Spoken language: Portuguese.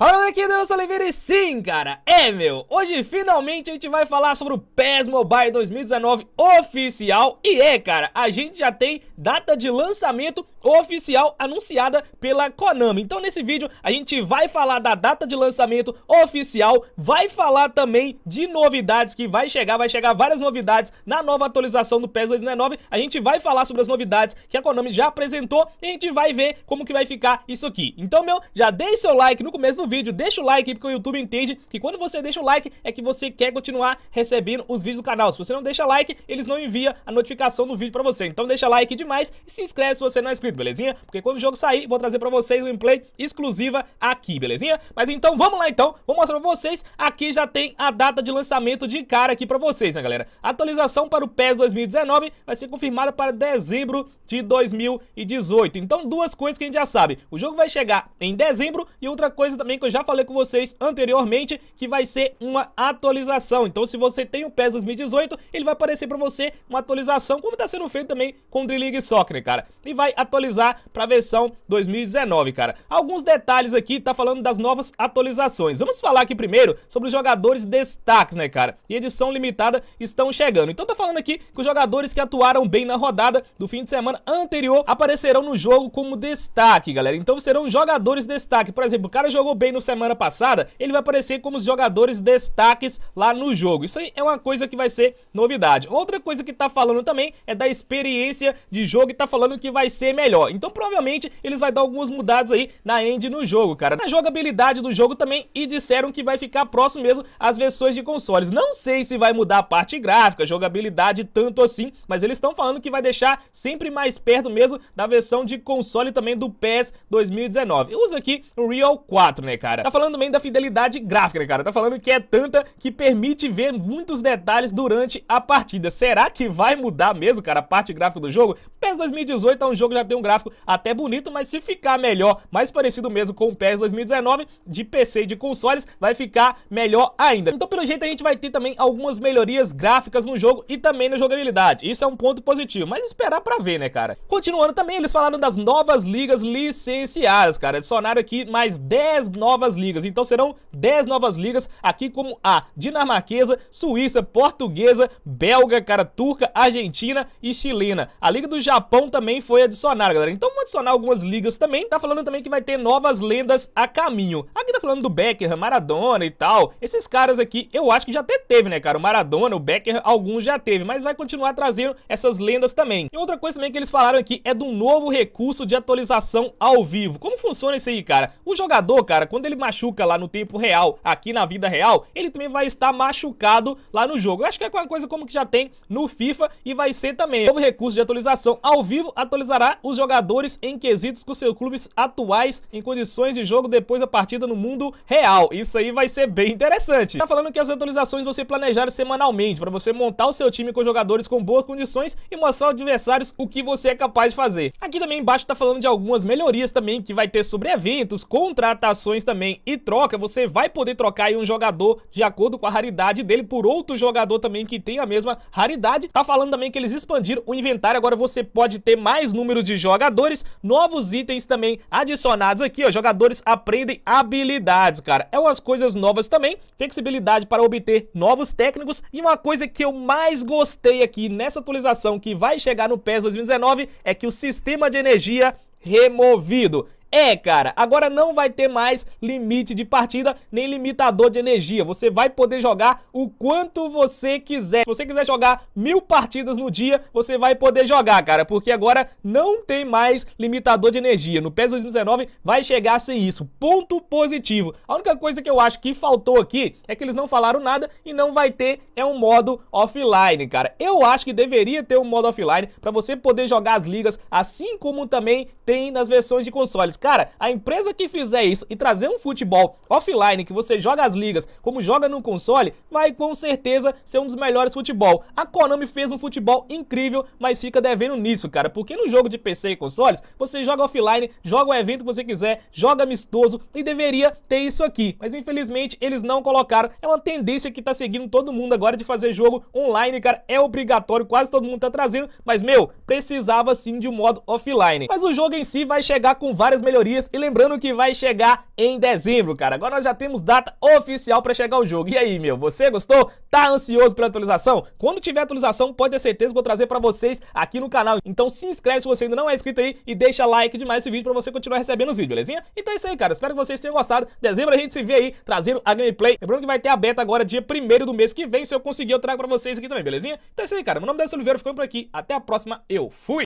Fala daqui, eu sou Oliveira e sim, cara, é meu, hoje finalmente a gente vai falar sobre o PES Mobile 2019 oficial e é, cara, a gente já tem data de lançamento oficial anunciada pela Konami, então nesse vídeo a gente vai falar da data de lançamento oficial, vai falar também de novidades que vai chegar, vai chegar várias novidades na nova atualização do PES 2019, a gente vai falar sobre as novidades que a Konami já apresentou e a gente vai ver como que vai ficar isso aqui, então meu, já deixe seu like no começo do vídeo, deixa o like porque o YouTube entende que quando você deixa o like é que você quer continuar recebendo os vídeos do canal. Se você não deixa like, eles não enviam a notificação do vídeo pra você. Então deixa like demais e se inscreve se você não é inscrito, belezinha? Porque quando o jogo sair, vou trazer pra vocês o gameplay exclusiva aqui, belezinha? Mas então vamos lá então, vou mostrar pra vocês, aqui já tem a data de lançamento de cara aqui pra vocês, né galera? atualização para o PES 2019 vai ser confirmada para dezembro de 2018. Então duas coisas que a gente já sabe, o jogo vai chegar em dezembro e outra coisa também também que eu já falei com vocês anteriormente, que vai ser uma atualização. Então se você tem o PES 2018, ele vai aparecer para você uma atualização, como está sendo feito também com o Dream League Soccer, cara. E vai atualizar para a versão 2019, cara. Alguns detalhes aqui, tá falando das novas atualizações. Vamos falar aqui primeiro sobre os jogadores destaques, né, cara? E edição limitada estão chegando. Então tá falando aqui que os jogadores que atuaram bem na rodada do fim de semana anterior aparecerão no jogo como destaque, galera. Então serão jogadores destaque. Por exemplo, o cara jogou bem treino semana passada, ele vai aparecer como os jogadores destaques lá no jogo. Isso aí é uma coisa que vai ser novidade. Outra coisa que tá falando também é da experiência de jogo e tá falando que vai ser melhor. Então provavelmente eles vão dar algumas mudados aí na end no jogo, cara. Na jogabilidade do jogo também e disseram que vai ficar próximo mesmo às versões de consoles. Não sei se vai mudar a parte gráfica, jogabilidade tanto assim, mas eles estão falando que vai deixar sempre mais perto mesmo da versão de console também do PS 2019. Eu uso aqui o Real 4, né, cara? Tá falando também da fidelidade gráfica, né, cara? Tá falando que é tanta que permite ver muitos detalhes durante a partida. Será que vai mudar mesmo, cara, a parte gráfica do jogo? PES 2018 é um jogo que já tem um gráfico até bonito, mas se ficar melhor, mais parecido mesmo com o PES 2019, de PC e de consoles, vai ficar melhor ainda. Então, pelo jeito, a gente vai ter também algumas melhorias gráficas no jogo e também na jogabilidade. Isso é um ponto positivo, mas esperar pra ver, né, cara? Continuando também, eles falaram das novas ligas licenciadas, cara. Adicionaram aqui mais 10 novas ligas. Então serão 10 novas ligas, aqui como a dinamarquesa, suíça, portuguesa, belga, cara, turca, argentina e chilena. A Liga do Japão também foi adicionada, galera. Então vamos adicionar algumas ligas também. Tá falando também que vai ter novas lendas a caminho. Aqui tá falando do Beckham, Maradona e tal. Esses caras aqui, eu acho que já até teve, né, cara? O Maradona, o Beckham, alguns já teve, mas vai continuar trazendo essas lendas também. E outra coisa também que eles falaram aqui é do novo recurso de atualização ao vivo. Como funciona isso aí, cara? O jogador, cara, quando ele machuca lá no tempo real, aqui na vida real, ele também vai estar machucado lá no jogo. Eu acho que é uma coisa como que já tem no FIFA e vai ser também. Novo recurso de atualização ao vivo atualizará os jogadores em quesitos com seus clubes atuais em condições de jogo depois da partida no mundo real. Isso aí vai ser bem interessante. Tá falando que as atualizações você planejar semanalmente para você montar o seu time com jogadores com boas condições e mostrar aos adversários o que você é capaz de fazer. Aqui também embaixo tá falando de algumas melhorias também que vai ter sobre eventos, contratações também e troca, você vai poder trocar aí um jogador de acordo com a raridade dele por outro jogador também que tem a mesma raridade. Tá falando também que eles expandiram o inventário, agora você pode ter mais número de jogadores, novos itens também adicionados aqui, ó, jogadores aprendem habilidades, cara. É umas coisas novas também, flexibilidade para obter novos técnicos e uma coisa que eu mais gostei aqui nessa atualização que vai chegar no PES 2019 é que o sistema de energia removido. É, cara, agora não vai ter mais limite de partida nem limitador de energia. Você vai poder jogar o quanto você quiser. Se você quiser jogar mil partidas no dia, você vai poder jogar, cara, porque agora não tem mais limitador de energia. No PES 2019 vai chegar sem isso. Ponto positivo. A única coisa que eu acho que faltou aqui é que eles não falaram nada e não vai ter é um modo offline, cara. Eu acho que deveria ter um modo offline para você poder jogar as ligas, assim como também tem nas versões de consoles. Cara, a empresa que fizer isso e trazer um futebol offline que você joga as ligas como joga no console, vai com certeza ser um dos melhores futebol. A Konami fez um futebol incrível, mas fica devendo nisso, cara, porque no jogo de PC e consoles, você joga offline, joga o evento que você quiser, joga amistoso e deveria ter isso aqui. Mas infelizmente eles não colocaram. É uma tendência que tá seguindo todo mundo agora de fazer jogo online, cara, é obrigatório, quase todo mundo tá trazendo, mas meu, precisava sim de um modo offline. Mas o jogo em si vai chegar com várias melhorias. E lembrando que vai chegar em dezembro, cara. Agora nós já temos data oficial para chegar o jogo. E aí, meu, você gostou? Tá ansioso pela atualização? Quando tiver atualização, pode ter certeza que vou trazer para vocês aqui no canal. Então se inscreve se você ainda não é inscrito aí e deixa like demais esse vídeo para você continuar recebendo os vídeos, belezinha? Então é isso aí, cara. Espero que vocês tenham gostado. Dezembro a gente se vê aí trazendo a gameplay. Lembrando que vai ter a beta agora dia 1 do mês que vem. Se eu conseguir, eu trago para vocês aqui também, belezinha? Então é isso aí, cara. Meu nome é Dessa Oliveira, ficando por aqui. Até a próxima. Eu fui!